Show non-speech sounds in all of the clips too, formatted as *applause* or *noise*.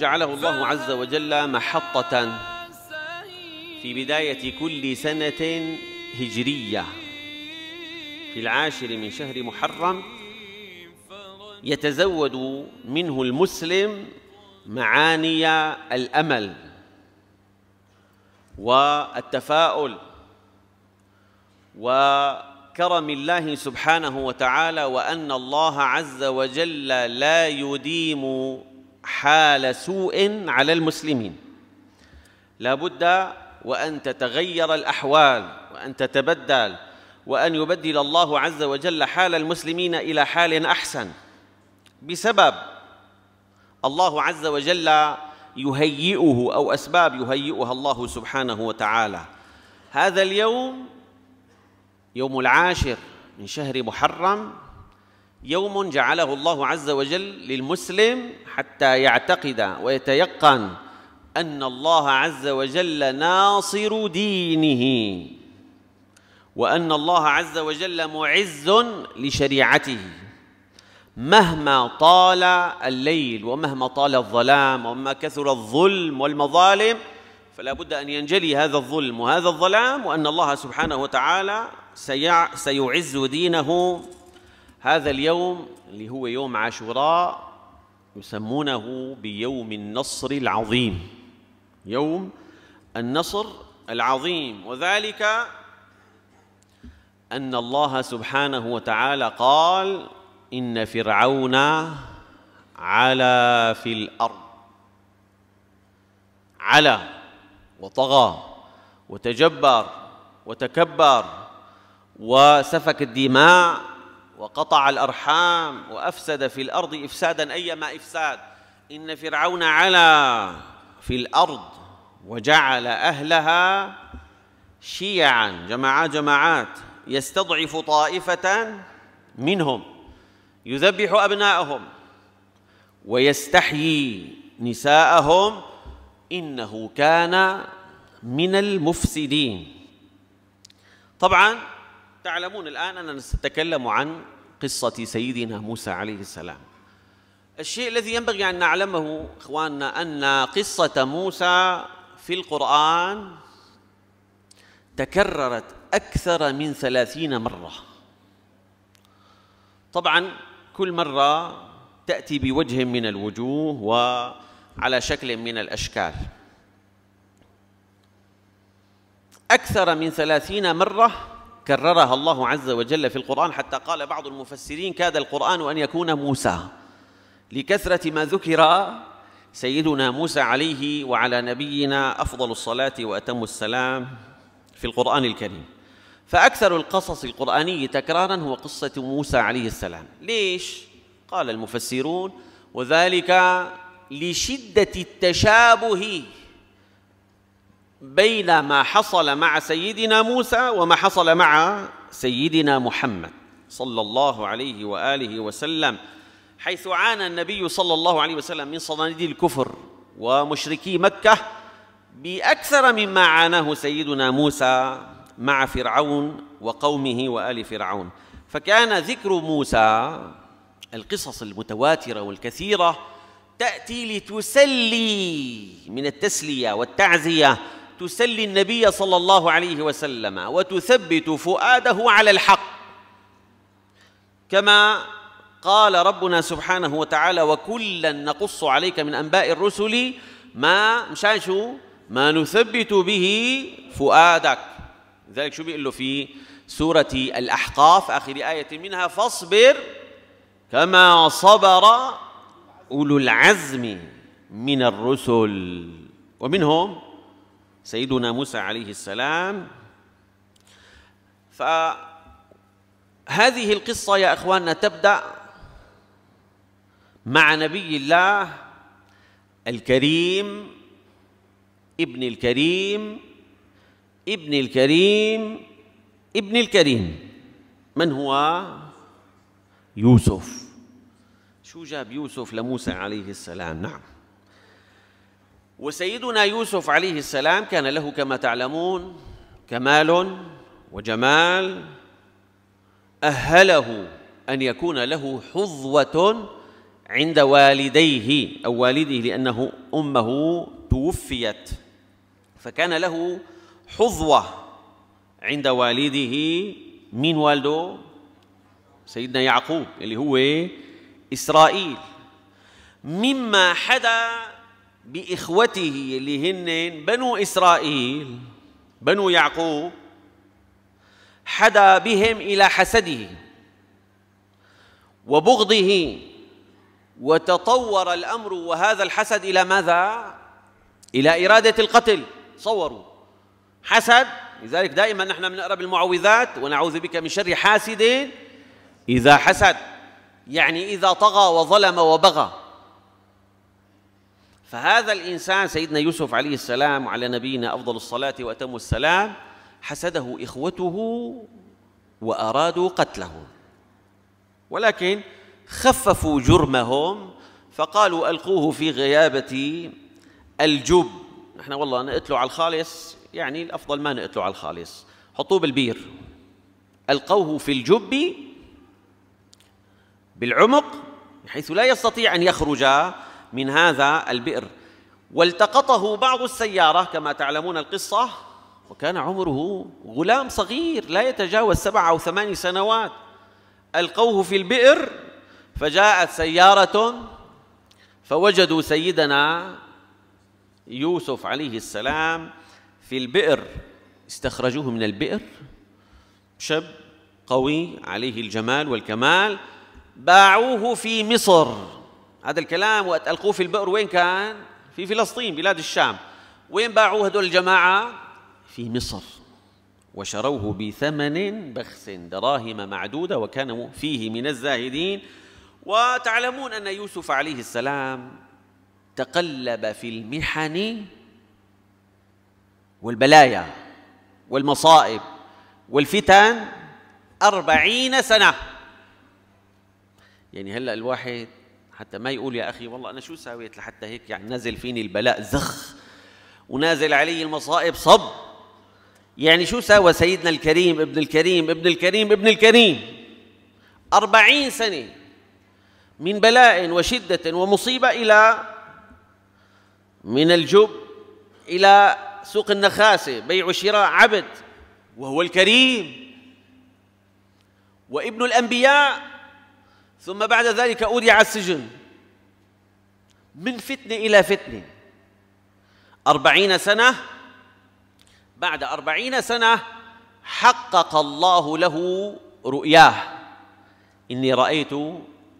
جعله الله عز وجل محطة في بداية كل سنة هجرية في العاشر من شهر محرم يتزود منه المسلم معاني الأمل والتفاؤل وكرم الله سبحانه وتعالى وأن الله عز وجل لا يديم حال سوء على المسلمين لابد وأن تتغير الأحوال وأن تتبدل وأن يبدل الله عز وجل حال المسلمين إلى حال أحسن بسبب الله عز وجل يهيئه أو أسباب يهيئها الله سبحانه وتعالى هذا اليوم يوم العاشر من شهر محرم يوم جعله الله عز وجل للمسلم حتى يعتقد ويتيقن أن الله عز وجل ناصر دينه وأن الله عز وجل معز لشريعته مهما طال الليل ومهما طال الظلام ومهما كثر الظلم والمظالم فلا بد أن ينجلي هذا الظلم وهذا الظلام وأن الله سبحانه وتعالى سيعز دينه هذا اليوم اللي هو يوم عاشوراء يسمونه بيوم النصر العظيم يوم النصر العظيم وذلك أن الله سبحانه وتعالى قال إن فرعون علا في الأرض علا وطغى وتجبر وتكبر وسفك الدماء وقطع الأرحام وأفسد في الأرض إفسادا أيما إفساد إن فرعون علا في الأرض وجعل أهلها شيعا جماعات جماعات يستضعف طائفة منهم يذبح أبناءهم ويستحيي نساءهم إنه كان من المفسدين طبعا تعلمون الآن أننا نتكلم عن قصة سيدنا موسى عليه السلام الشيء الذي ينبغي أن نعلمه إخواننا أن قصة موسى في القرآن تكررت أكثر من ثلاثين مرة طبعا كل مرة تأتي بوجه من الوجوه وعلى شكل من الأشكال أكثر من ثلاثين مرة كررها الله عز وجل في القرآن حتى قال بعض المفسرين كاد القرآن أن يكون موسى لكثرة ما ذكر سيدنا موسى عليه وعلى نبينا أفضل الصلاة وأتم السلام في القرآن الكريم فأكثر القصص القرآني تكرارا هو قصة موسى عليه السلام ليش؟ قال المفسرون وذلك لشدة التشابه بين ما حصل مع سيدنا موسى وما حصل مع سيدنا محمد صلى الله عليه واله وسلم حيث عانى النبي صلى الله عليه وسلم من صناديد الكفر ومشركي مكه باكثر مما عاناه سيدنا موسى مع فرعون وقومه وال فرعون فكان ذكر موسى القصص المتواتره والكثيره تاتي لتسلي من التسليه والتعزيه تسلي النبي صلى الله عليه وسلم وتثبت فؤاده على الحق كما قال ربنا سبحانه وتعالى وكلا نقص عليك من انباء الرسل ما مشان شو ما نثبت به فؤادك لذلك شو بيقول له في سورة الأحقاف آخر آية منها فاصبر كما صبر أولو العزم من الرسل ومنهم سيدنا موسى عليه السلام فهذه القصة يا إخواننا تبدأ مع نبي الله الكريم ابن الكريم ابن الكريم ابن الكريم من هو يوسف شو جاب يوسف لموسى عليه السلام نعم وسيدنا يوسف عليه السلام كان له كما تعلمون كمال وجمال أهله أن يكون له حظوة عند والديه أو والده لأنه أمه توفيت فكان له حظوة عند والده مين والده؟ سيدنا يعقوب اللي هو إسرائيل مما حدا باخوته اللي هن بنو اسرائيل بنو يعقوب حدا بهم الى حسده وبغضه وتطور الامر وهذا الحسد الى ماذا؟ الى اراده القتل صوروا حسد لذلك دائما نحن بنقرا بالمعوذات ونعوذ بك من شر حاسد اذا حسد يعني اذا طغى وظلم وبغى فهذا الإنسان سيدنا يوسف عليه السلام على نبينا أفضل الصلاة وأتم السلام حسده إخوته وأرادوا قتله ولكن خففوا جرمهم فقالوا ألقوه في غيابة الجب نحن والله نقتله على الخالص يعني الأفضل ما نقتله على الخالص حطوه بالبير ألقوه في الجب بالعمق بحيث لا يستطيع أن يخرج من هذا البئر والتقطه بعض السيارة كما تعلمون القصة وكان عمره غلام صغير لا يتجاوز سبع أو ثمان سنوات ألقوه في البئر فجاءت سيارة فوجدوا سيدنا يوسف عليه السلام في البئر استخرجوه من البئر شاب قوي عليه الجمال والكمال باعوه في مصر هذا الكلام وقت ألقوه في البئر وين كان؟ في فلسطين بلاد الشام وين باعوه هدول الجماعة؟ في مصر وشروه بثمن بخس دراهم معدودة وكان فيه من الزاهدين وتعلمون أن يوسف عليه السلام تقلب في المحن والبلايا والمصائب والفتن أربعين سنة يعني هلأ الواحد حتى ما يقول يا أخي والله أنا شو سويت لحتى هيك يعني نازل فيني البلاء زخ ونازل علي المصائب صب يعني شو سوى سيدنا الكريم ابن الكريم ابن الكريم ابن الكريم أربعين سنة من بلاء وشدة ومصيبة إلى من الجب إلى سوق النخاسة بيع وشراء عبد وهو الكريم وابن الأنبياء ثم بعد ذلك أودع السجن من فتنة إلى فتنة أربعين سنة بعد أربعين سنة حقق الله له رؤياه إني رأيت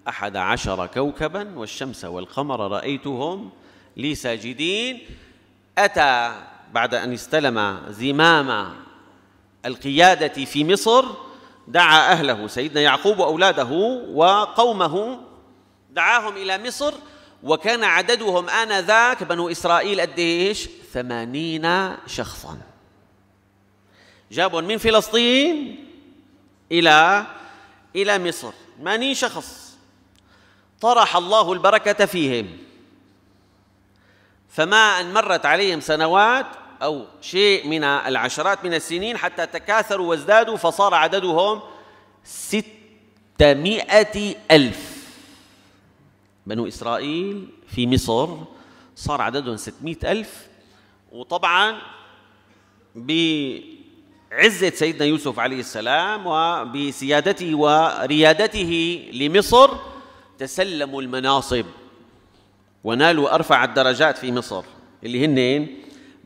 أحد عشر كوكبا والشمس والقمر رأيتهم لي ساجدين أتى بعد أن استلم زمام القيادة في مصر دعا أهله سيدنا يعقوب وأولاده وقومه دعاهم إلى مصر وكان عددهم آنذاك بنو إسرائيل قد إيش ثمانين شخصا جابهم من فلسطين إلى إلى مصر ثمانين شخص طرح الله البركة فيهم فما أن مرت عليهم سنوات أو شيء من العشرات من السنين حتى تكاثروا وازدادوا فصار عددهم ستمائة ألف بنو إسرائيل في مصر صار عددهم ستمائة ألف وطبعا بعزة سيدنا يوسف عليه السلام وبسيادته وريادته لمصر تسلموا المناصب ونالوا أرفع الدرجات في مصر اللي هنين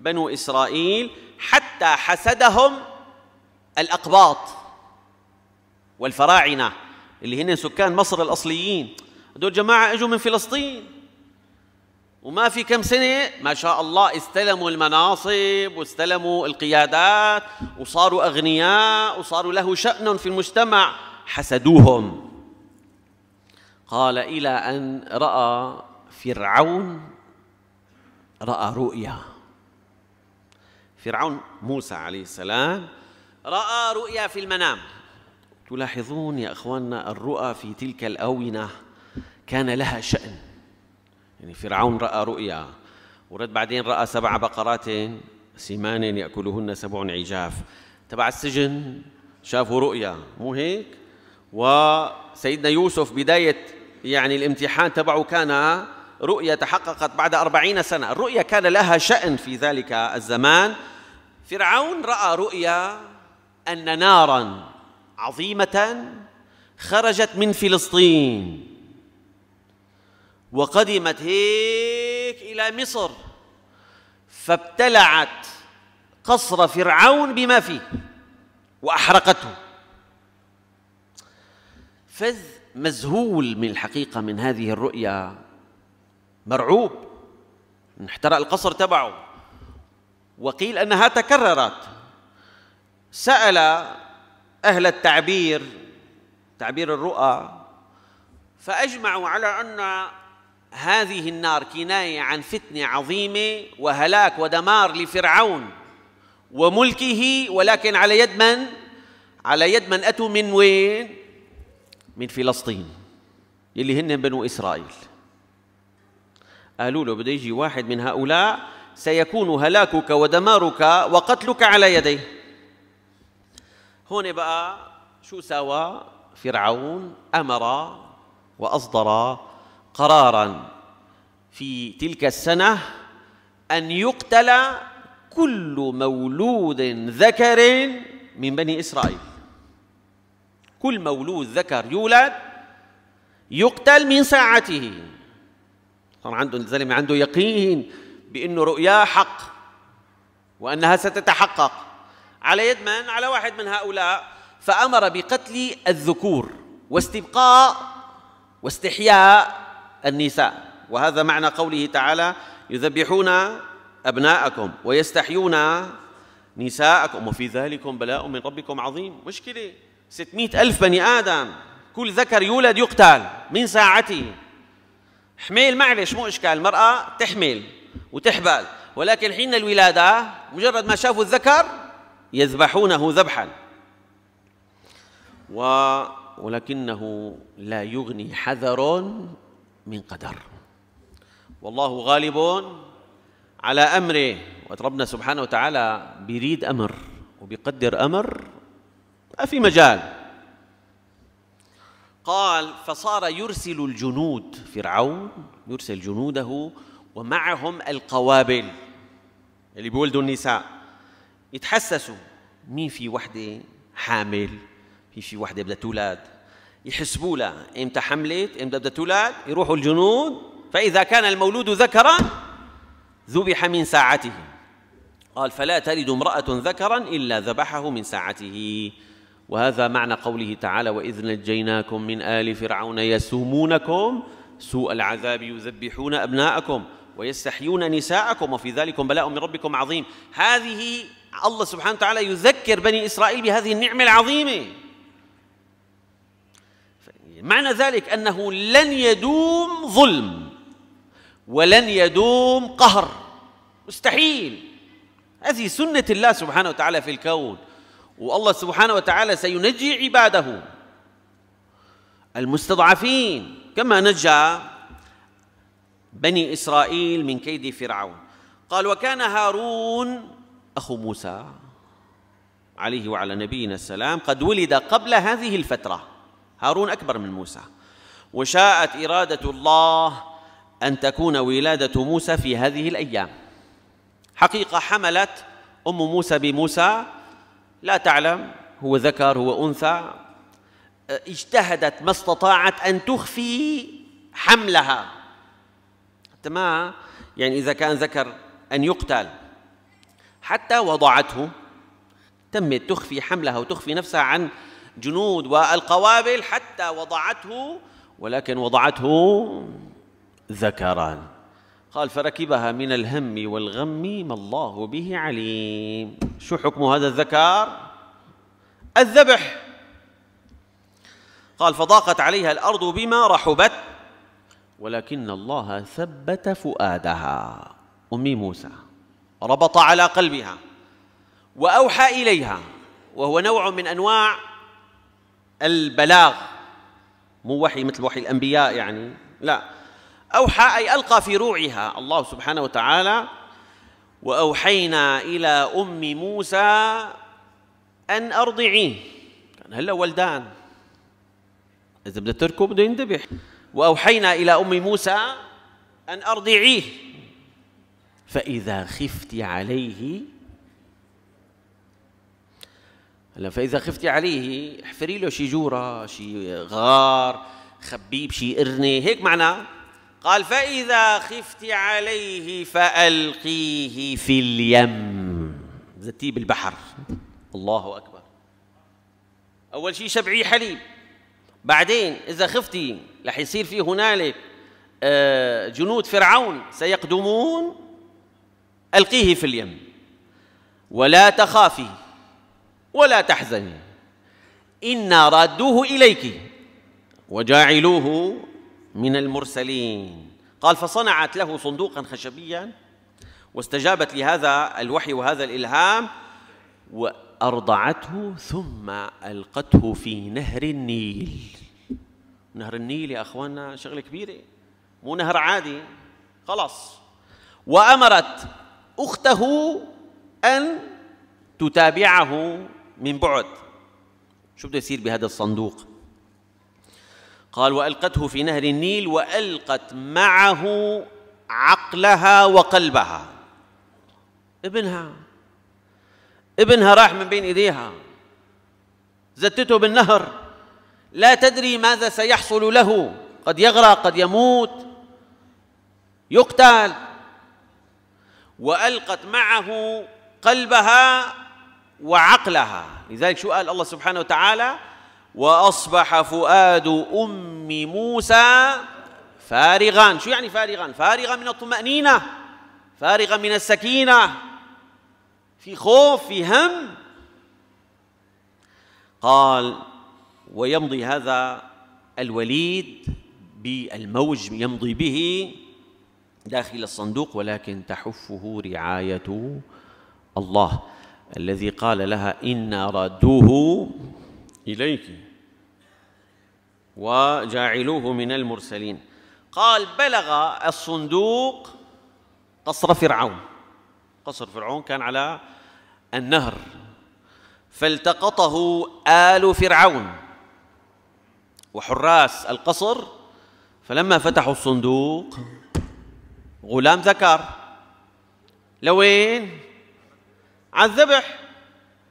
بنو إسرائيل حتى حسدهم الأقباط والفراعنة اللي هن سكان مصر الأصليين هذول جماعة اجوا من فلسطين وما في كم سنة ما شاء الله استلموا المناصب واستلموا القيادات وصاروا أغنياء وصاروا له شأن في المجتمع حسدوهم قال إلى أن رأى فرعون رأى رؤيا فرعون موسى عليه السلام رأى رؤيا في المنام تلاحظون يا أخواننا الرؤى في تلك الأونة كان لها شأن يعني فرعون رأى رؤيا ورد بعدين رأى سبع بقرات سمان يأكلهن سبع عجاف تبع السجن شافوا رؤيا مو هيك وسيدنا يوسف بداية يعني الامتحان تبعه كان رؤيا تحققت بعد أربعين سنة الرؤيا كان لها شأن في ذلك الزمان فرعون راى رؤيا ان نارا عظيمه خرجت من فلسطين وقدمت هيك الى مصر فابتلعت قصر فرعون بما فيه واحرقته فذ مذهول من الحقيقه من هذه الرؤيا مرعوب احترق القصر تبعه وقيل أنها تكررت سأل أهل التعبير تعبير الرؤى فأجمعوا على أن هذه النار كناية عن فتنة عظيمة وهلاك ودمار لفرعون وملكه ولكن على يد من؟ على يد من أتوا من وين؟ من فلسطين يلي هن بنو إسرائيل قالوا له بده يجي واحد من هؤلاء سيكون هلاكك ودمارك وقتلك على يديه هون بقى شو سوى فرعون امر واصدر قرارا في تلك السنه ان يقتل كل مولود ذكر من بني اسرائيل كل مولود ذكر يولد يقتل من ساعته صار عنده الزلمه عنده يقين بأنه رؤياه حق وأنها ستتحقق على يد من؟ على واحد من هؤلاء فأمر بقتل الذكور واستبقاء واستحياء النساء وهذا معنى قوله تعالى يذبحون أبناءكم ويستحيون نساءكم وفي ذلكم بلاء من ربكم عظيم مشكلة ستمائة ألف بني آدم كل ذكر يولد يقتل من ساعته حميل معلش مو إشكال المرأة تحمل وتحبل ولكن حين الولادة مجرد ما شافوا الذكر يذبحونه ذبحا و ولكنه لا يغني حذر من قدر والله غالب على أمره وربنا سبحانه وتعالى بيريد أمر وبيقدر أمر ما في مجال قال فصار يرسل الجنود فرعون يرسل جنوده ومعهم القوابل اللي بيولدوا النساء يتحسسوا مين في وحده حامل في في وحده بدها تولد يحسبوا لها امتى حملت امتى بدها تولد يروحوا الجنود فاذا كان المولود ذكرا ذبح من ساعته قال فلا تلد امراه ذكرا الا ذبحه من ساعته وهذا معنى قوله تعالى واذ نجيناكم من ال فرعون يسومونكم سوء العذاب يذبحون ابناءكم ويستحيون نساءكم وفي ذلكم بلاء من ربكم عظيم هذه الله سبحانه وتعالى يذكر بني إسرائيل بهذه النعمة العظيمة معنى ذلك أنه لن يدوم ظلم ولن يدوم قهر مستحيل هذه سنة الله سبحانه وتعالى في الكون والله سبحانه وتعالى سينجي عباده المستضعفين كما نجى بني إسرائيل من كيد فرعون قال وكان هارون أخو موسى عليه وعلى نبينا السلام قد ولد قبل هذه الفترة هارون أكبر من موسى وشاءت إرادة الله أن تكون ولادة موسى في هذه الأيام حقيقة حملت أم موسى بموسى لا تعلم هو ذكر هو أنثى اجتهدت ما استطاعت أن تخفي حملها حتى ما يعني إذا كان ذكر أن يقتل حتى وضعته تمت تخفي حملها وتخفي نفسها عن جنود والقوابل حتى وضعته ولكن وضعته ذكرا قال فركبها من الهم والغم ما الله به عليم شو حكم هذا الذكر الذبح قال فضاقت عليها الأرض بما رحبت ولكن الله ثبت فؤادها أم موسى ربط على قلبها وأوحى إليها وهو نوع من أنواع البلاغ مو وحي مثل وحي الأنبياء يعني لا أوحى أي ألقى في روعها الله سبحانه وتعالى وأوحينا إلى أم موسى أن أرضعيه كان هلا ولدان إذا بدها تركه بده ينذبح وأوحينا إلى أم موسى أن أرضعيه فإذا خفت عليه هلا فإذا خفت عليه احفري له شي جورة شي غار خبيب شي قرنة هيك معناه قال فإذا خفت عليه فألقيه في اليم زتيه بالبحر الله أكبر أول شيء شبعيه حليب بعدين إذا خفتي رح يصير في هنالك آه، جنود فرعون سيقدمون ألقيه في اليم ولا تخافي ولا تحزني إنا رادوه إليك وجاعلوه من المرسلين قال فصنعت له صندوقا خشبيا واستجابت لهذا الوحي وهذا الإلهام أرضعته ثم ألقته في نهر النيل نهر النيل يا أخواننا شغلة كبيرة مو نهر عادي خلاص وأمرت أخته أن تتابعه من بعد شو بده يصير بهذا الصندوق قال وألقته في نهر النيل وألقت معه عقلها وقلبها ابنها ابنها راح من بين ايديها زتته بالنهر لا تدري ماذا سيحصل له قد يغرق قد يموت يقتل والقت معه قلبها وعقلها لذلك شو قال الله سبحانه وتعالى واصبح فؤاد ام موسى فارغا شو يعني فارغا فارغا من الطمانينه فارغا من السكينه في خوف في هم قال ويمضي هذا الوليد بالموج يمضي به داخل الصندوق ولكن تحفه رعاية الله الذي قال لها إنا ردوه إليك وجاعلوه من المرسلين قال بلغ الصندوق قصر فرعون قصر فرعون كان على النهر فالتقطه آل فرعون وحراس القصر فلما فتحوا الصندوق غلام ذكر لوين على الذبح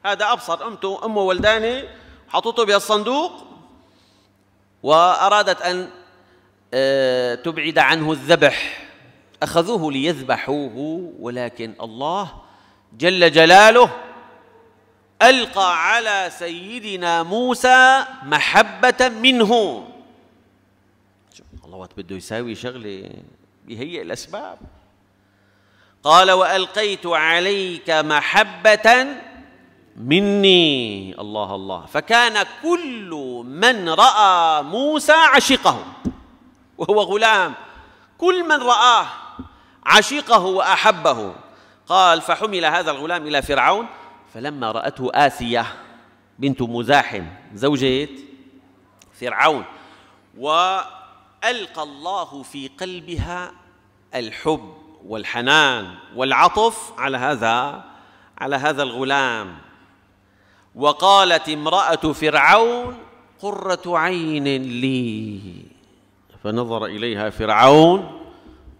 هذا أبصر أمته أمه ولداني حطته بهالصندوق وأرادت أن آه، تبعد عنه الذبح أخذوه ليذبحوه ولكن الله جل جلاله القى على سيدنا موسى محبه منه الله وقت بده يساوي شغله بيهيئ الاسباب قال والقيت عليك محبه مني الله الله فكان كل من راى موسى عشقه وهو غلام كل من راه عشقه واحبه قال فحمل هذا الغلام إلى فرعون فلما رأته آسية بنت مزاحم زوجة فرعون وألقى الله في قلبها الحب والحنان والعطف على هذا على هذا الغلام وقالت امرأة فرعون قرة عين لي فنظر إليها فرعون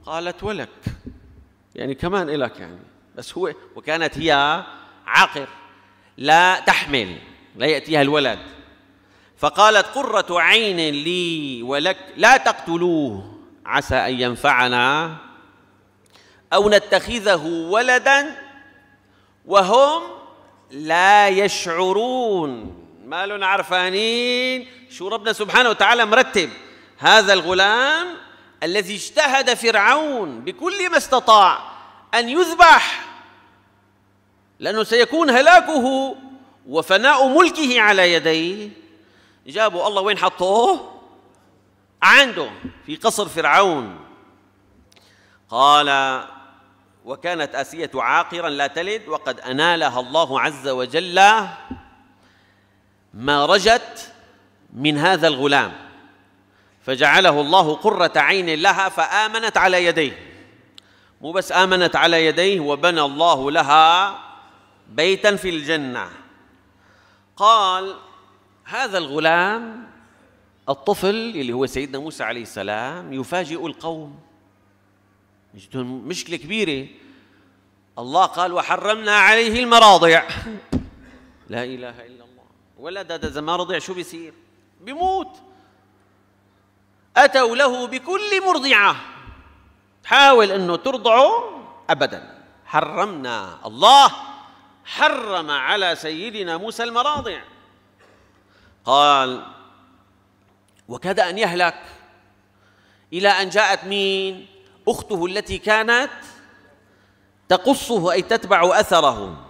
قالت ولك يعني كمان إلك يعني بس هو وكانت هي عاقر لا تحمل لا يأتيها الولد فقالت قرة عين لي ولك لا تقتلوه عسى أن ينفعنا أو نتخذه ولدا وهم لا يشعرون ما لهم عرفانين شو ربنا سبحانه وتعالى مرتب هذا الغلام الذي اجتهد فرعون بكل ما استطاع أن يذبح لأنه سيكون هلاكه وفناء ملكه على يديه جابوا الله وين حطوه عنده في قصر فرعون قال وكانت آسية عاقرا لا تلد وقد أنالها الله عز وجل ما رجت من هذا الغلام فجعله الله قرة عين لها فآمنت على يديه مو بس آمنت على يديه وبنى الله لها بيتا في الجنة قال هذا الغلام الطفل اللي هو سيدنا موسى عليه السلام يفاجئ القوم مشكلة كبيرة الله قال وحرمنا عليه المراضع *laughs* لا إله إلا الله ولد إذا ما رضع شو بيصير بيموت أتوا له بكل مرضعة حاول انه ترضعه ابدا حرمنا الله حرم على سيدنا موسى المراضع قال وكاد ان يهلك الى ان جاءت مين اخته التي كانت تقصه اي تتبع اثره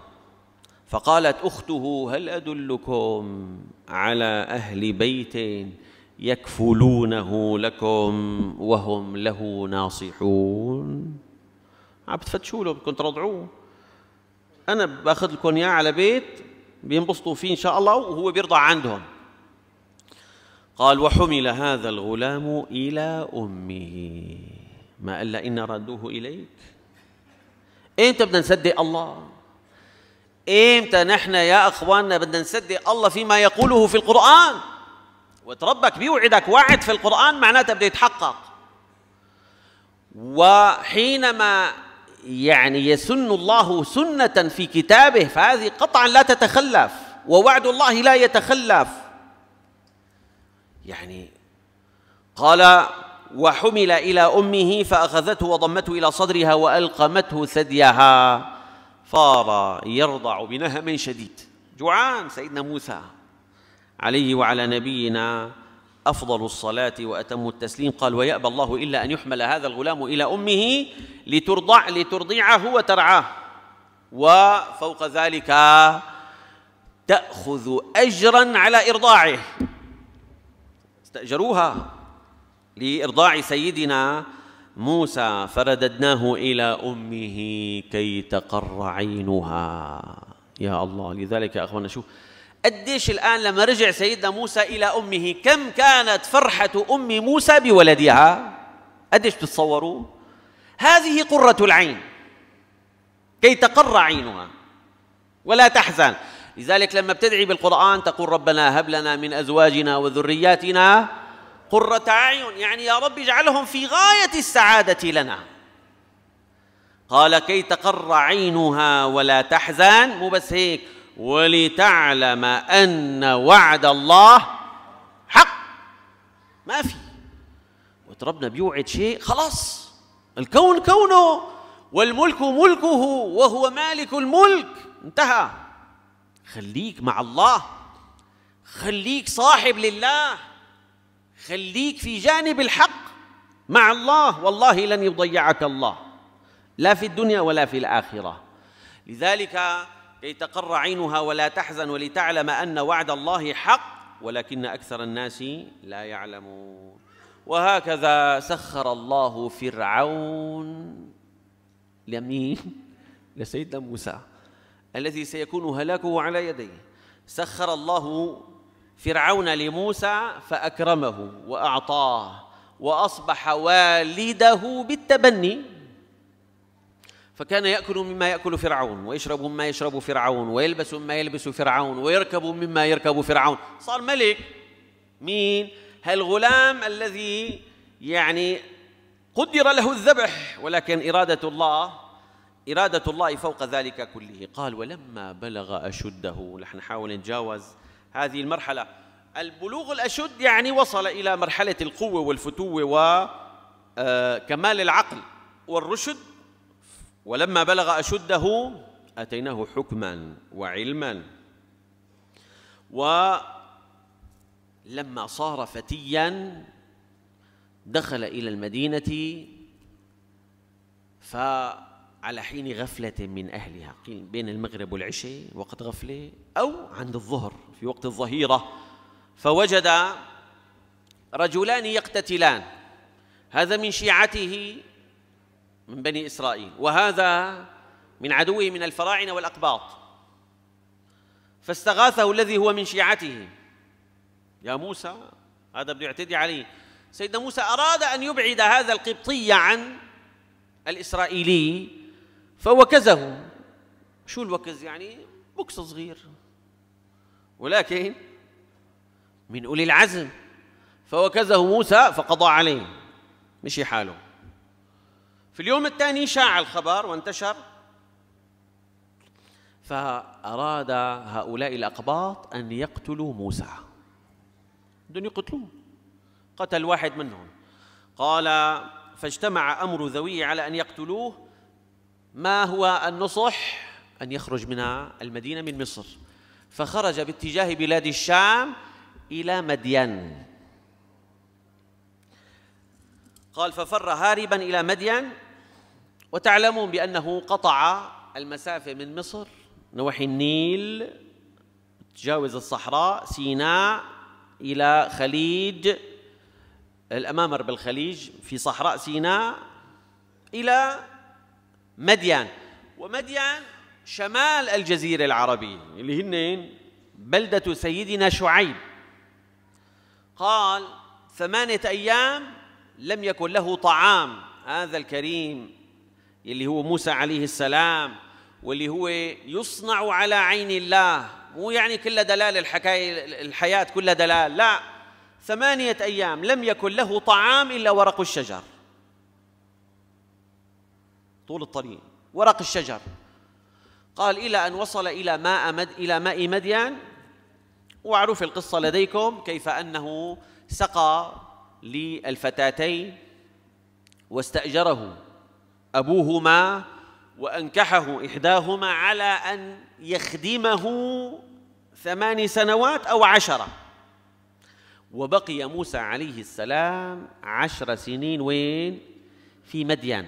فقالت اخته هل ادلكم على اهل بيت يكفلونه لكم وهم له ناصحون عم بتفتشوا له بدكم ترضعوه انا باخذ لكم اياه على بيت بينبسطوا فيه ان شاء الله وهو بيرضع عندهم قال وحمل هذا الغلام الى امه ما الا ان ردوه اليك ايمتى بدنا نصدق الله امتى نحن يا اخواننا بدنا نصدق الله فيما يقوله في القران وتربك بيوعدك وعد في القرآن معناته بده يتحقق وحينما يعني يسن الله سنة في كتابه فهذه قطعا لا تتخلف ووعد الله لا يتخلف يعني قال وحمل إلى أمه فأخذته وضمته إلى صدرها وألقمته ثديها فار يرضع بنهم شديد جوعان سيدنا موسى عليه وعلى نبينا أفضل الصلاة وأتم التسليم قال ويأبى الله إلا أن يحمل هذا الغلام إلى أمه لترضع لترضعه وترعاه وفوق ذلك تأخذ أجرا على إرضاعه استأجروها لإرضاع سيدنا موسى فرددناه إلى أمه كي تقر عينها يا الله لذلك يا أخوانا شوف قديش الآن لما رجع سيدنا موسى إلى أمه كم كانت فرحة أم موسى بولدها قديش بتتصوروا هذه قرة العين كي تقر عينها ولا تحزن لذلك لما بتدعي بالقرآن تقول ربنا هب لنا من أزواجنا وذرياتنا قرة أعين يعني يا رب اجعلهم في غاية السعادة لنا قال كي تقر عينها ولا تحزن مو بس هيك ولتعلم أن وعد الله حق ما في وتربنا بيوعد شيء خلاص الكون كونه والملك ملكه وهو مالك الملك انتهى خليك مع الله خليك صاحب لله خليك في جانب الحق مع الله والله لن يضيعك الله لا في الدنيا ولا في الآخرة لذلك كي تقر عينها ولا تحزن ولتعلم أن وعد الله حق ولكن أكثر الناس لا يعلمون وهكذا سخر الله فرعون لمين؟ *laughs* لسيدنا موسى الذي سيكون هلاكه على يديه سخر الله فرعون لموسى فأكرمه وأعطاه وأصبح والده بالتبني فكان يأكل مما يأكل فرعون ويشرب مما يشرب فرعون ويلبس مما يلبس فرعون ويركب مما يركب فرعون صار ملك مين هالغلام الذي يعني قدر له الذبح ولكن إرادة الله إرادة الله فوق ذلك كله قال ولما بلغ أشده نحن نحاول نتجاوز هذه المرحلة البلوغ الأشد يعني وصل إلى مرحلة القوة والفتوة وكمال آه، العقل والرشد ولما بلغ أشده أتيناه حكما وعلما ولما صار فتيا دخل إلى المدينة فعلى حين غفلة من أهلها قيل بين المغرب والعشاء وقت غفلة أو عند الظهر في وقت الظهيرة فوجد رجلان يقتتلان هذا من شيعته من بني إسرائيل وهذا من عدوه من الفراعنة والأقباط فاستغاثه الذي هو من شيعته يا موسى هذا بده يعتدي عليه سيدنا موسى أراد أن يبعد هذا القبطي عن الإسرائيلي فوكزه شو الوكز يعني بوكس صغير ولكن من أولي العزم فوكزه موسى فقضى عليه مشي حاله في اليوم الثاني شاع الخبر وانتشر فأراد هؤلاء الأقباط أن يقتلوا موسى بدهم يقتلوه قتل واحد منهم قال فاجتمع أمر ذويه على أن يقتلوه ما هو النصح أن يخرج من المدينة من مصر فخرج باتجاه بلاد الشام إلى مدين قال ففر هاربا إلى مدين وتعلمون بأنه قطع المسافة من مصر نواحي النيل تجاوز الصحراء سيناء إلى خليج الأمامر بالخليج في صحراء سيناء إلى مديان ومديان شمال الجزيرة العربية اللي هن بلدة سيدنا شعيب قال ثمانية أيام لم يكن له طعام هذا الكريم اللي هو موسى عليه السلام واللي هو يصنع على عين الله مو يعني كل دلال الحكاية الحياة كل دلال لا ثمانية أيام لم يكن له طعام إلا ورق الشجر طول الطريق ورق الشجر قال إلى أن وصل إلى ماء مد إلى ماء مدين وأعرف القصة لديكم كيف أنه سقى للفتاتين واستأجره أبوهما وأنكحه إحداهما على أن يخدمه ثمان سنوات أو عشرة وبقي موسى عليه السلام عشر سنين وين؟ في مدين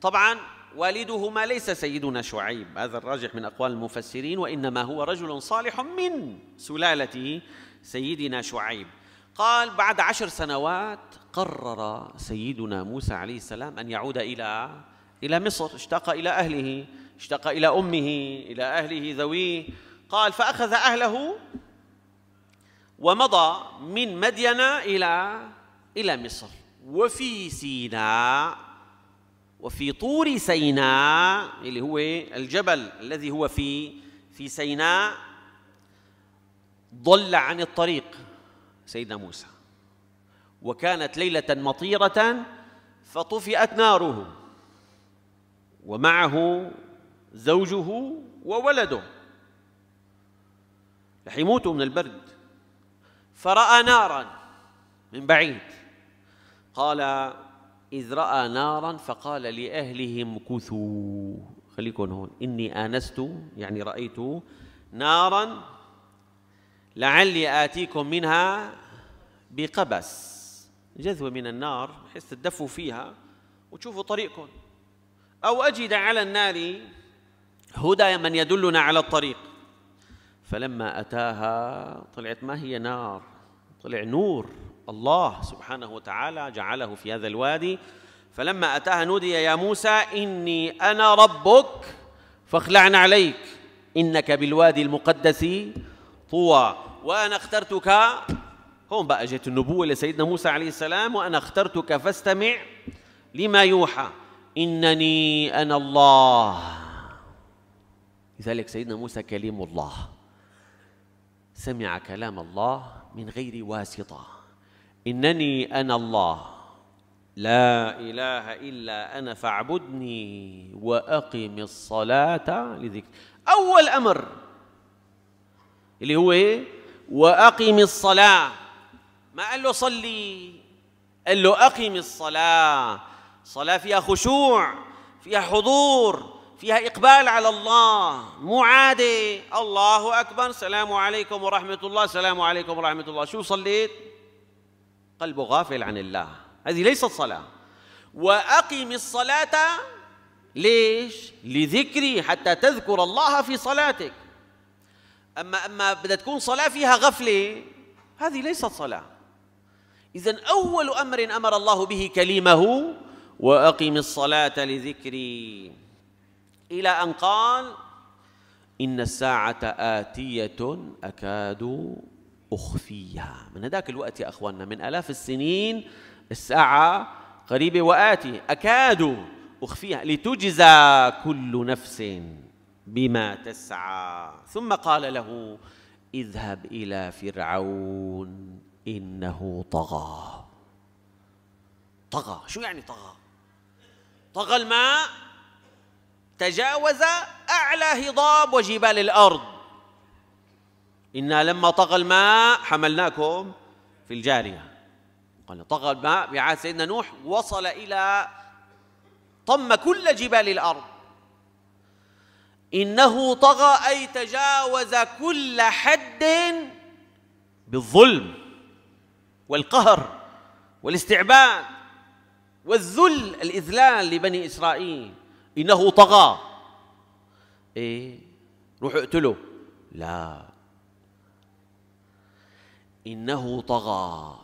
طبعا والدهما ليس سيدنا شعيب هذا الراجح من أقوال المفسرين وإنما هو رجل صالح من سلالة سيدنا شعيب قال بعد عشر سنوات قرر سيدنا موسى عليه السلام أن يعود إلى إلى مصر اشتاق إلى أهله اشتاق إلى أمه إلى أهله ذويه قال فأخذ أهله ومضى من مدين إلى إلى مصر وفي سيناء وفي طور سيناء اللي هو الجبل الذي هو في في سيناء ضل عن الطريق سيدنا موسى وكانت ليلة مطيرة فطفئت ناره ومعه زوجه وولده رح يموتوا من البرد فراى نارا من بعيد قال اذ راى نارا فقال لاهله امكثوا خليكم هون اني انست يعني رايت نارا لعلي اتيكم منها بقبس جذوه من النار حس تدفوا فيها وتشوفوا طريقكم أو أجد على النار هدى من يدلنا على الطريق فلما أتاها طلعت ما هي نار طلع نور الله سبحانه وتعالى جعله في هذا الوادي فلما أتاها نودي يا موسى إني أنا ربك فاخلعنا عليك إنك بالوادي المقدس طوى وأنا اخترتك هون بقى جت النبوة لسيدنا موسى عليه السلام وأنا اخترتك فاستمع لما يوحى إنني أنا الله لذلك سيدنا موسى كليم الله سمع كلام الله من غير واسطة إنني أنا الله لا إله إلا أنا فاعبدني وأقم الصلاة لذكر أول أمر اللي هو إيه؟ وأقم الصلاة ما قال له صلي قال له أقم الصلاة صلاة فيها خشوع فيها حضور فيها إقبال على الله مو عادي الله أكبر السلام عليكم ورحمة الله السلام عليكم ورحمة الله شو صليت قلبه غافل عن الله هذه ليست صلاة وأقم الصلاة ليش لذكري حتى تذكر الله في صلاتك أما أما بدها تكون صلاة فيها غفلة هذه ليست صلاة إذا أول أمر أمر الله به كليمه واقم الصلاه لذكري الى ان قال ان الساعه اتيه اكاد اخفيها من هذاك الوقت يا اخواننا من الاف السنين الساعه قريبه واتي اكاد اخفيها لتجزى كل نفس بما تسعى ثم قال له اذهب الى فرعون انه طغى طغى شو يعني طغى طغى الماء تجاوز أعلى هضاب وجبال الأرض إنا لما طغى الماء حملناكم في الجارية قال طغى الماء بعهد سيدنا نوح وصل إلى طم كل جبال الأرض إنه طغى أي تجاوز كل حد بالظلم والقهر والاستعباد والذل الإذلال لبني إسرائيل إنه طغى إيه روحوا اقتله لا إنه طغى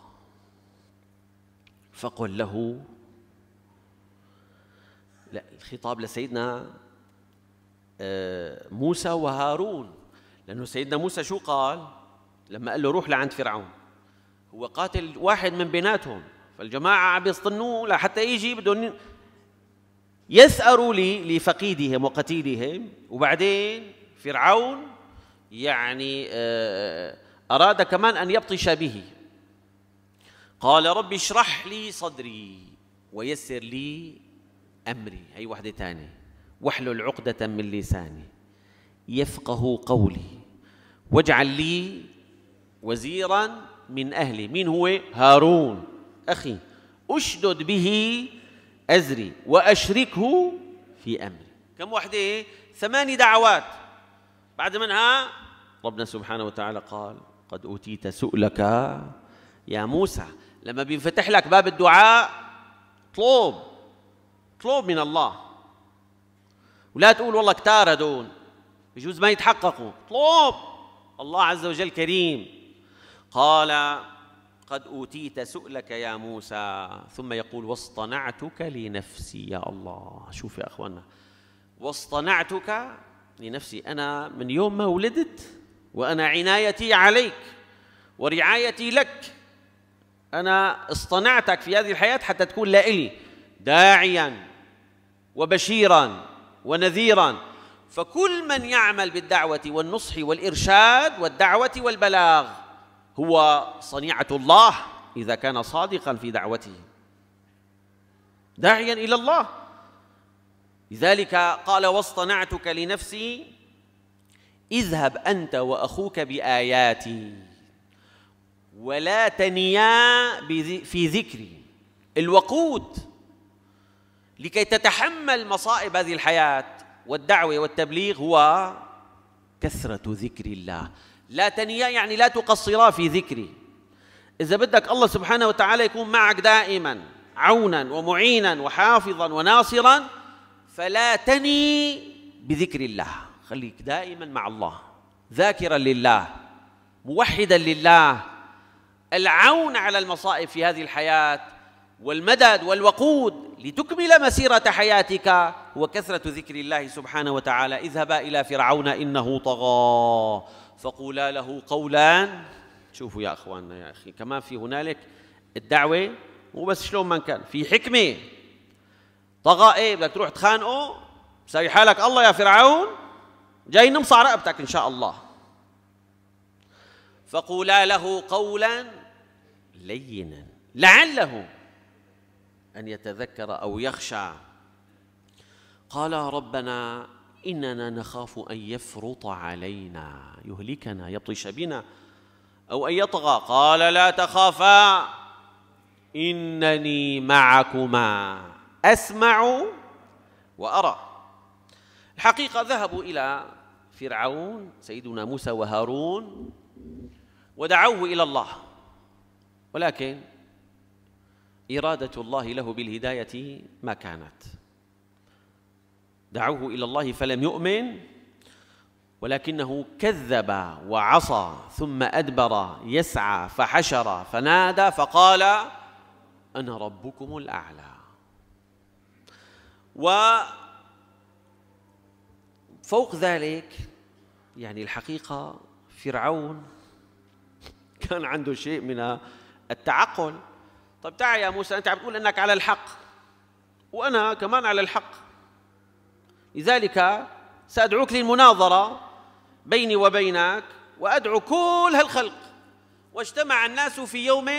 فقل له لا الخطاب لسيدنا آه، موسى وهارون لأنه سيدنا موسى شو قال لما قال له روح لعند فرعون هو قاتل واحد من بيناتهم فالجماعة عم يصطنوه لحتى يجي بدهم يثأروا لي لفقيدهم وقتيلهم وبعدين فرعون يعني آه، أراد كمان أن يبطش به قال رب اشرح لي صدري ويسر لي أمري هي واحدة ثانية واحلل عقدة من لساني يفقه قولي واجعل لي وزيرا من أهلي مين هو هارون أخي أشدد به أزري وأشركه في أمري كم واحدة إيه؟ ثماني دعوات بعد منها ربنا سبحانه وتعالى قال قد أوتيت سؤلك يا موسى لما بينفتح لك باب الدعاء اطلب اطلب من الله ولا تقول والله كتار هدول بجوز ما يتحققوا اطلب الله عز وجل كريم قال قد أوتيت سؤلك يا موسى ثم يقول واصطنعتك لنفسي يا الله شوف يا أخوانا واصطنعتك لنفسي أنا من يوم ما ولدت وأنا عنايتي عليك ورعايتي لك أنا اصطنعتك في هذه الحياة حتى تكون لإلي داعيا وبشيرا ونذيرا فكل من يعمل بالدعوة والنصح والإرشاد والدعوة والبلاغ هو صنيعة الله إذا كان صادقا في دعوته داعيا إلى الله لذلك قال واصطنعتك لنفسي اذهب أنت وأخوك بآياتي ولا تنيا في ذكري الوقود لكي تتحمل مصائب هذه الحياة والدعوة والتبليغ هو كثرة ذكر الله لا تنيا يعني لا تقصرا في ذكري إذا بدك الله سبحانه وتعالى يكون معك دائما عونا ومعينا وحافظا وناصرا فلا تني بذكر الله خليك دائما مع الله ذاكرا لله موحدا لله العون على المصائب في هذه الحياة والمدد والوقود لتكمل مسيرة حياتك وكثرة ذكر الله سبحانه وتعالى اذهبا إلى فرعون إنه طغى فقولا له قولا شوفوا يا اخواننا يا اخي كمان في هنالك الدعوه مو بس شلون ما كان في حكمه طغى ايه بدك تروح تخانقه مسوي حالك الله يا فرعون جاي نمصع رقبتك ان شاء الله فقولا له قولا لينا لعله ان يتذكر او يخشى قال ربنا إننا نخاف أن يفرط علينا يهلكنا يبطش بنا أو أن يطغى قال لا تخافا إنني معكما أسمع وأرى الحقيقة ذهبوا إلى فرعون سيدنا موسى وهارون ودعوه إلى الله ولكن إرادة الله له بالهداية ما كانت دعوه إلى الله فلم يؤمن ولكنه كذب وعصى ثم أدبر يسعى فحشر فنادى فقال أنا ربكم الأعلى وفوق ذلك يعني الحقيقة فرعون كان عنده شيء من التعقل طب تعال يا موسى أنت عم تقول أنك على الحق وأنا كمان على الحق لذلك سأدعوك للمناظرة بيني وبينك وأدعو كل هالخلق واجتمع الناس في يوم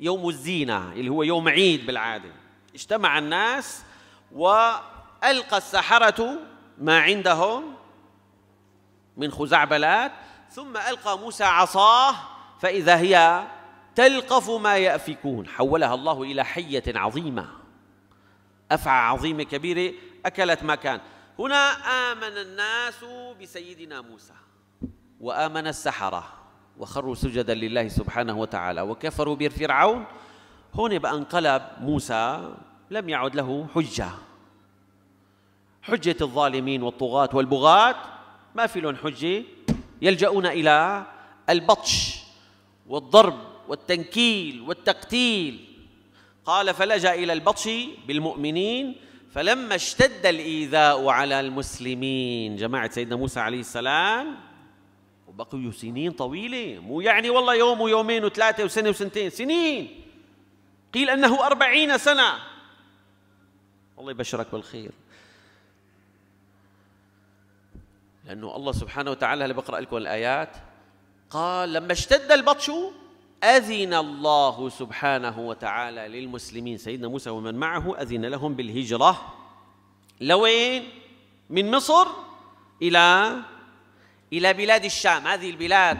يوم الزينة اللي هو يوم عيد بالعادة اجتمع الناس وألقى السحرة ما عندهم من خزعبلات ثم ألقى موسى عصاه فإذا هي تلقف ما يأفكون حولها الله إلى حية عظيمة أفعى عظيمة كبيرة أكلت ما كان هنا آمن الناس بسيدنا موسى وآمن السحرة وخروا سجدا لله سبحانه وتعالى وكفروا بفرعون هنا بقى انقلب موسى لم يعد له حجة حجة الظالمين والطغاة والبغاة ما في لهم حجة يلجؤون إلى البطش والضرب والتنكيل والتقتيل قال فلجأ إلى البطش بالمؤمنين فلما اشتد الإيذاء على المسلمين جماعة سيدنا موسى عليه السلام وبقوا سنين طويلة مو يعني والله يوم ويومين وثلاثة وسنة وسنتين سنين قيل أنه أربعين سنة الله يبشرك بالخير لأنه الله سبحانه وتعالى اللي بقرأ لكم الآيات قال لما اشتد البطش أذن الله سبحانه وتعالى للمسلمين سيدنا موسى ومن معه أذن لهم بالهجرة لوين؟ من مصر إلى إلى بلاد الشام هذه البلاد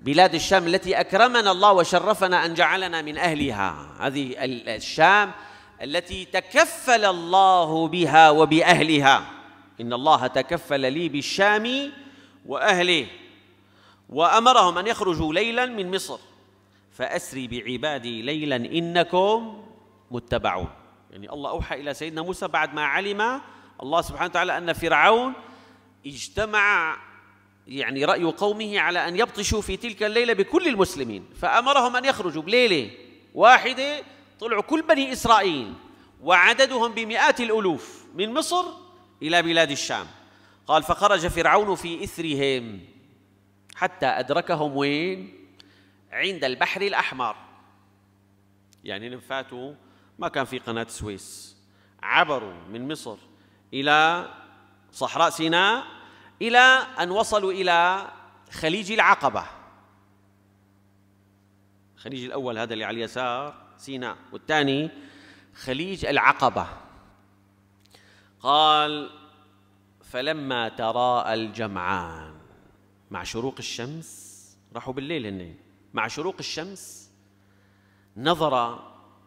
بلاد الشام التي أكرمنا الله وشرفنا أن جعلنا من أهلها هذه الشام التي تكفل الله بها وبأهلها إن الله تكفل لي بالشام وأهله وأمرهم أن يخرجوا ليلا من مصر فأسري بعبادي ليلا إنكم متبعون يعني الله أوحى إلى سيدنا موسى بعد ما علم الله سبحانه وتعالى أن فرعون اجتمع يعني رأي قومه على أن يبطشوا في تلك الليلة بكل المسلمين فأمرهم أن يخرجوا بليلة واحدة طلعوا كل بني إسرائيل وعددهم بمئات الألوف من مصر إلى بلاد الشام قال فخرج فرعون في إثرهم حتى أدركهم وين؟ عند البحر الأحمر يعني لم فاتوا ما كان في قناة سويس عبروا من مصر إلى صحراء سيناء إلى أن وصلوا إلى خليج العقبة الخليج الأول هذا اللي على اليسار سيناء والثاني خليج العقبة قال فلما تراءى الجمعان مع شروق الشمس راحوا بالليل هنين مع شروق الشمس نظر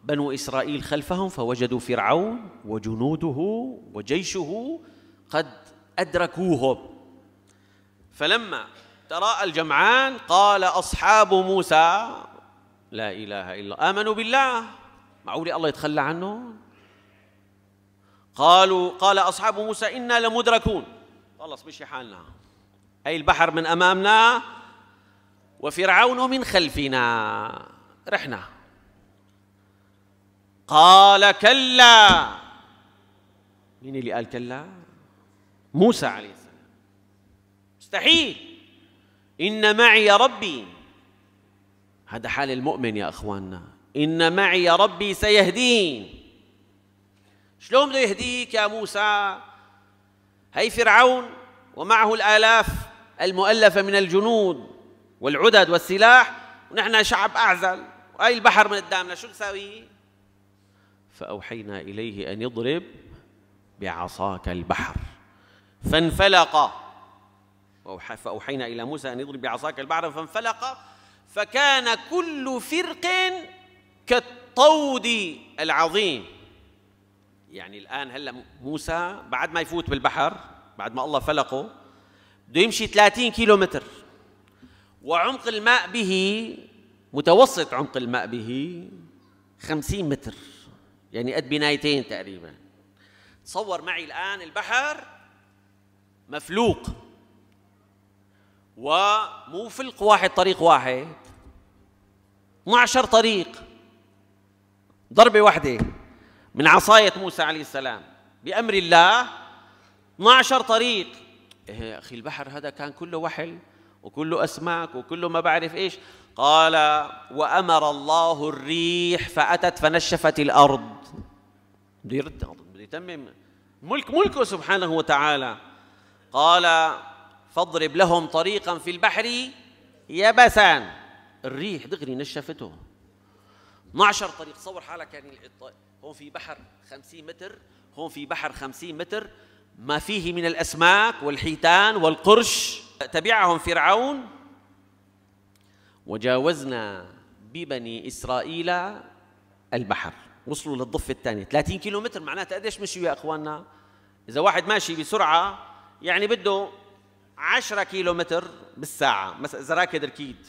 بنو إسرائيل خلفهم فوجدوا فرعون وجنوده وجيشه قد أدركوهم فلما تراءى الجمعان قال أصحاب موسى لا إله إلا آمنوا بالله معقول الله يتخلى عنهم قالوا قال أصحاب موسى إنا لمدركون خلص مشي حالنا أي البحر من أمامنا وفرعون من خلفنا رحنا قال كلا مين اللي قال كلا موسى عليه السلام مستحيل إن معي ربي هذا حال المؤمن يا أخواننا إن معي ربي سيهدين شلون بده يهديك يا موسى هي فرعون ومعه الآلاف المؤلفة من الجنود والعدد والسلاح ونحن شعب أعزل وأي البحر من قدامنا شو نساوي فأوحينا إليه أن يضرب بعصاك البحر فانفلق فأوحينا إلى موسى أن يضرب بعصاك البحر فانفلق فكان كل فرق كالطود العظيم يعني الآن هلأ موسى بعد ما يفوت بالبحر بعد ما الله فلقه بده يمشي 30 كيلو متر وعمق الماء به متوسط عمق الماء به خمسين متر يعني قد بنايتين تقريبا تصور معي الآن البحر مفلوق ومو فلق واحد طريق واحد 12 طريق ضربة واحدة من عصاية موسى عليه السلام بأمر الله 12 طريق إيه يا أخي البحر هذا كان كله وحل وكله أسمعك وكله ما بعرف إيش قال وأمر الله الريح فأتت فنشفت الأرض بده يتمم ملك ملكه سبحانه وتعالى قال فاضرب لهم طريقا في البحر يبسا الريح دغري نشفته 12 طريق صور حالك يعني هون في بحر 50 متر هون في بحر 50 متر ما فيه من الأسماك والحيتان والقرش تبعهم فرعون وجاوزنا ببني إسرائيل البحر وصلوا للضفة الثانية 30 كيلو متر معناتها قديش مشوا يا أخواننا إذا واحد ماشي بسرعة يعني بده 10 كيلو متر بالساعة مثلا إذا راكد ركيد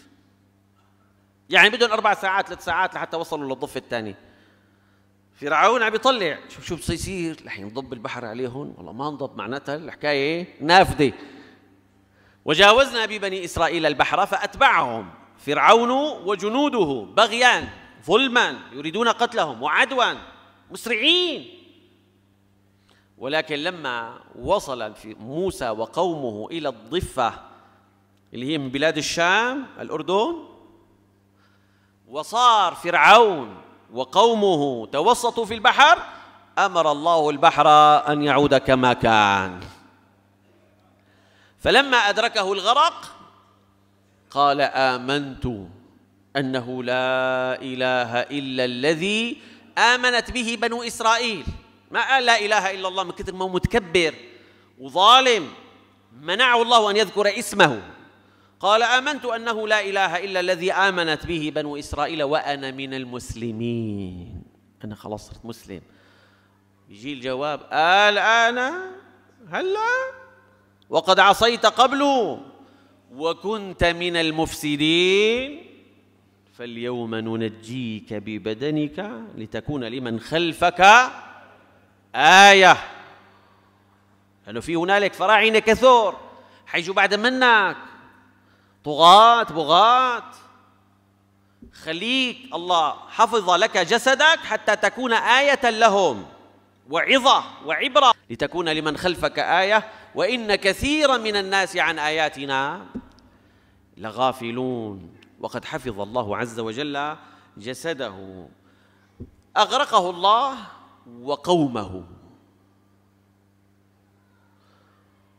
يعني بدهم أربع ساعات ثلاث ساعات لحتى وصلوا للضفة الثانية فرعون عم يطلع شوف شو بصير يصير رح ينضب البحر عليهم والله ما انضب معناتها الحكايه إيه؟ نافذه وجاوزنا ببني اسرائيل البحر فاتبعهم فرعون وجنوده بغيا ظلما يريدون قتلهم وعدوا مسرعين ولكن لما وصل في موسى وقومه الى الضفه اللي هي من بلاد الشام الاردن وصار فرعون وقومه توسطوا في البحر أمر الله البحر أن يعود كما كان فلما أدركه الغرق قال آمنت أنه لا إله إلا الذي آمنت به بنو إسرائيل ما قال لا إله إلا الله من كثر ما هو متكبر وظالم منعه الله أن يذكر اسمه قال آمنت أنه لا إله إلا الذي آمنت به بنو إسرائيل وأنا من المسلمين أنا خلاص صرت مسلم يجي الجواب الآن هلا وقد عصيت قبل وكنت من المفسدين فاليوم ننجيك ببدنك لتكون لمن خلفك آية لأنه في هنالك فراعنة كثور حيجوا بعد منك طغاة بغاة خليك الله حفظ لك جسدك حتى تكون آية لهم وعظة وعبرة لتكون لمن خلفك آية وإن كثيرا من الناس عن آياتنا لغافلون وقد حفظ الله عز وجل جسده أغرقه الله وقومه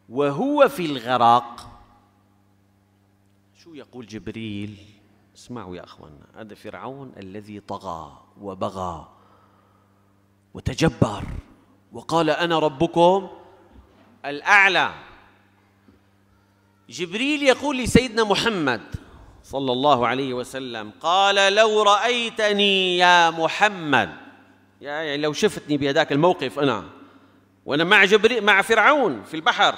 وهو في الغرق شو يقول جبريل اسمعوا يا أخوانا هذا فرعون الذي طغى وبغى وتجبر وقال أنا ربكم الأعلى جبريل يقول لسيدنا محمد صلى الله عليه وسلم قال لو رأيتني يا محمد يعني لو شفتني بهذاك الموقف أنا وأنا مع جبريل مع فرعون في البحر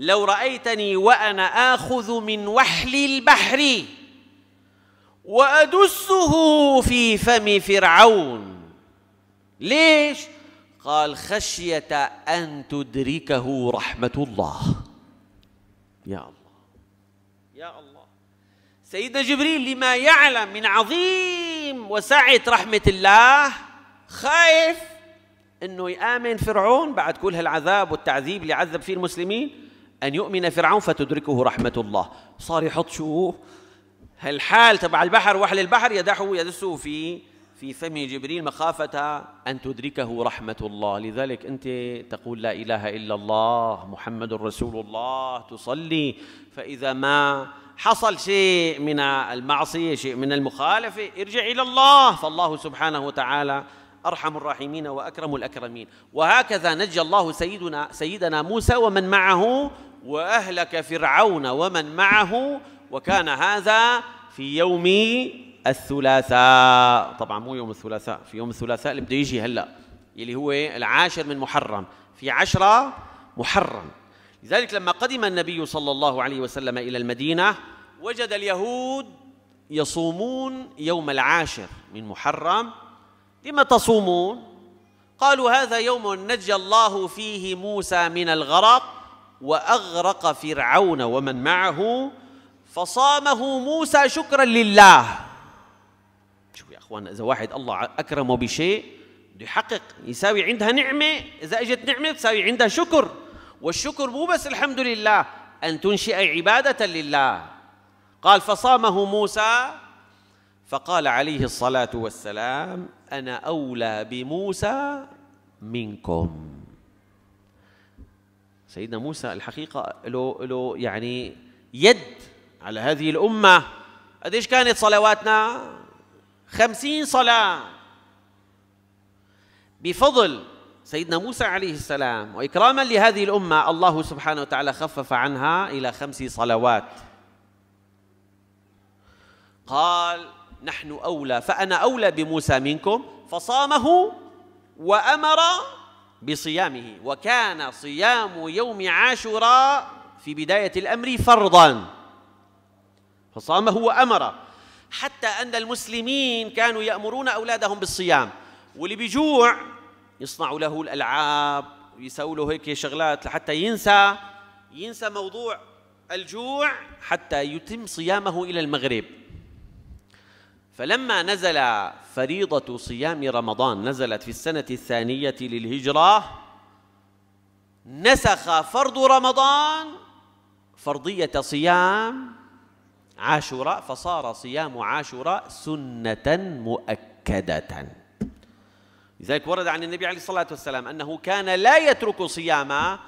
لو رأيتني وأنا آخذ من وحل البحر وأدسه في فم فرعون ليش؟ قال خشية أن تدركه رحمة الله يا الله يا الله سيدنا جبريل لما يعلم من عظيم وسعة رحمة الله خايف انه يامن فرعون بعد كل هالعذاب والتعذيب اللي عذب فيه المسلمين أن يؤمن فرعون فتدركه رحمة الله صار يحط شو الحال تبع البحر وحل البحر يدعه يدسه في في فم جبريل مخافة أن تدركه رحمة الله لذلك أنت تقول لا إله إلا الله محمد رسول الله تصلي فإذا ما حصل شيء من المعصية شيء من المخالفة ارجع إلى الله فالله سبحانه وتعالى أرحم الراحمين وأكرم الأكرمين وهكذا نجى الله سيدنا سيدنا موسى ومن معه وأهلك فرعون ومن معه وكان هذا في يوم الثلاثاء طبعا مو يوم الثلاثاء في يوم الثلاثاء اللي بده يجي هلا اللي هو العاشر من محرم في عشرة محرم لذلك لما قدم النبي صلى الله عليه وسلم إلى المدينة وجد اليهود يصومون يوم العاشر من محرم لما تصومون قالوا هذا يوم نجى الله فيه موسى من الغرق واغرق فرعون ومن معه فصامه موسى شكرا لله شوف يا اخوان اذا واحد الله اكرمه بشيء بده يحقق يساوي عندها نعمه اذا اجت نعمه تساوي عندها شكر والشكر مو بس الحمد لله ان تنشئ عباده لله قال فصامه موسى فقال عليه الصلاه والسلام انا اولى بموسى منكم سيدنا موسى الحقيقة له له يعني يد على هذه الأمة قديش كانت صلواتنا؟ خمسين صلاة بفضل سيدنا موسى عليه السلام وإكراما لهذه الأمة الله سبحانه وتعالى خفف عنها إلى خمس صلوات قال نحن أولى فأنا أولى بموسى منكم فصامه وأمر بصيامه وكان صيام يوم عاشوراء في بداية الأمر فرضا فصامه وأمر حتى أن المسلمين كانوا يأمرون أولادهم بالصيام واللي بيجوع يصنعوا له الألعاب ويسووا له هيك شغلات حتى ينسى ينسى موضوع الجوع حتى يتم صيامه إلى المغرب فلما نزل فريضة صيام رمضان نزلت في السنة الثانية للهجرة نسخ فرض رمضان فرضية صيام عاشوراء فصار صيام عاشوراء سنة مؤكدة لذلك ورد عن النبي عليه الصلاة والسلام أنه كان لا يترك صيام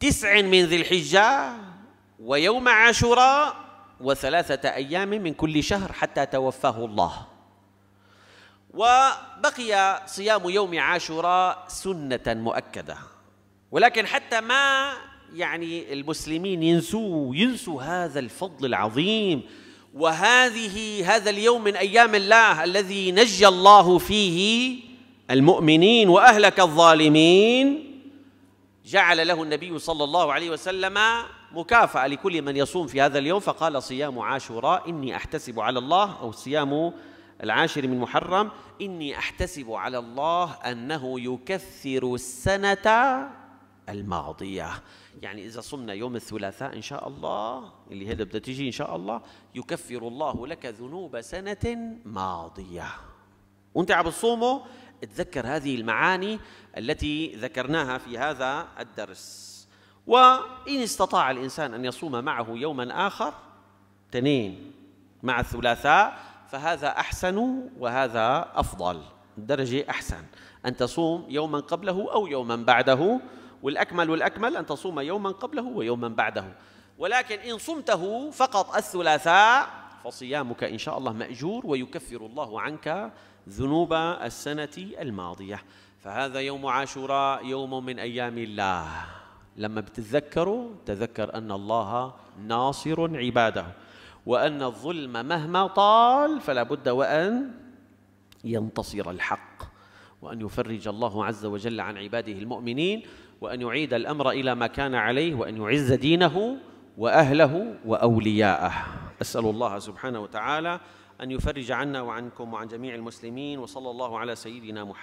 تسع من ذي الحجة ويوم عاشوراء وثلاثة أيام من كل شهر حتى توفاه الله وبقي صيام يوم عاشوراء سنة مؤكدة ولكن حتى ما يعني المسلمين ينسوا ينسوا هذا الفضل العظيم وهذه هذا اليوم من أيام الله الذي نجى الله فيه المؤمنين وأهلك الظالمين جعل له النبي صلى الله عليه وسلم مكافأة لكل من يصوم في هذا اليوم فقال صيام عاشوراء إني أحتسب على الله أو صيام العاشر من محرم إني أحتسب على الله أنه يكثر السنة الماضية يعني إذا صمنا يوم الثلاثاء إن شاء الله اللي هذا بدها تجي إن شاء الله يكفر الله لك ذنوب سنة ماضية وانت عم بتصومه اتذكر هذه المعاني التي ذكرناها في هذا الدرس وإن استطاع الإنسان أن يصوم معه يوما آخر تنين مع الثلاثاء فهذا أحسن وهذا أفضل درجة أحسن أن تصوم يوما قبله أو يوما بعده والأكمل والأكمل أن تصوم يوما قبله ويوما بعده ولكن إن صمته فقط الثلاثاء فصيامك إن شاء الله مأجور ويكفر الله عنك ذنوب السنة الماضية فهذا يوم عاشوراء يوم من أيام الله لما بتتذكروا تذكر أن الله ناصر عباده وأن الظلم مهما طال فلا بد وأن ينتصر الحق وأن يفرج الله عز وجل عن عباده المؤمنين وأن يعيد الأمر إلى ما كان عليه وأن يعز دينه وأهله وأولياءه أسأل الله سبحانه وتعالى أن يفرج عنا وعنكم وعن جميع المسلمين وصلى الله على سيدنا محمد